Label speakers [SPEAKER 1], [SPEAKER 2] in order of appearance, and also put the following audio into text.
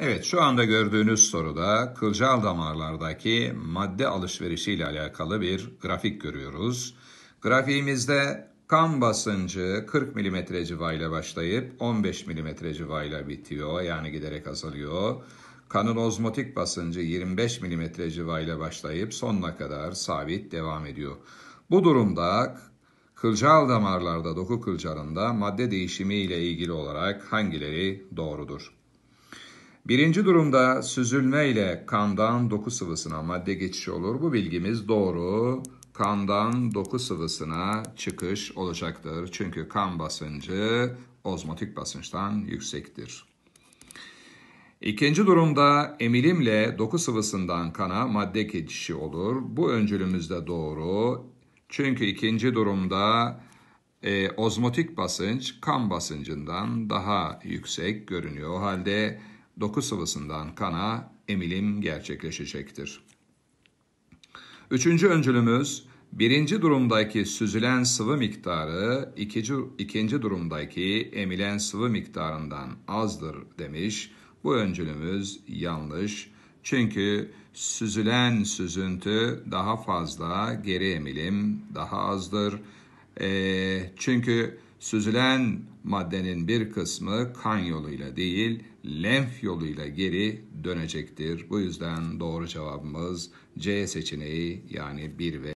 [SPEAKER 1] Evet şu anda gördüğünüz soruda kılcal damarlardaki madde alışverişi ile alakalı bir grafik görüyoruz. Grafiğimizde kan basıncı 40 mm civayla başlayıp 15 mm civayla bitiyor yani giderek azalıyor. Kanın ozmotik basıncı 25 mm civayla başlayıp sonuna kadar sabit devam ediyor. Bu durumda kılcal damarlarda doku kılcalında madde değişimi ile ilgili olarak hangileri doğrudur? Birinci durumda süzülme ile kandan doku sıvısına madde geçişi olur. Bu bilgimiz doğru. Kandan doku sıvısına çıkış olacaktır. Çünkü kan basıncı ozmotik basınçtan yüksektir. İkinci durumda emilimle doku sıvısından kana madde geçişi olur. Bu öncülümüz de doğru. Çünkü ikinci durumda e, ozmotik basınç kan basıncından daha yüksek görünüyor. O halde doku sıvısından kana emilim gerçekleşecektir. Üçüncü öncülümüz, birinci durumdaki süzülen sıvı miktarı ikinci, ikinci durumdaki emilen sıvı miktarından azdır demiş. Bu öncülümüz yanlış. Çünkü süzülen süzüntü daha fazla, geri emilim daha azdır. E, çünkü Süzülen maddenin bir kısmı kan yoluyla değil, lenf yoluyla geri dönecektir. Bu yüzden doğru cevabımız C seçeneği yani 1 ve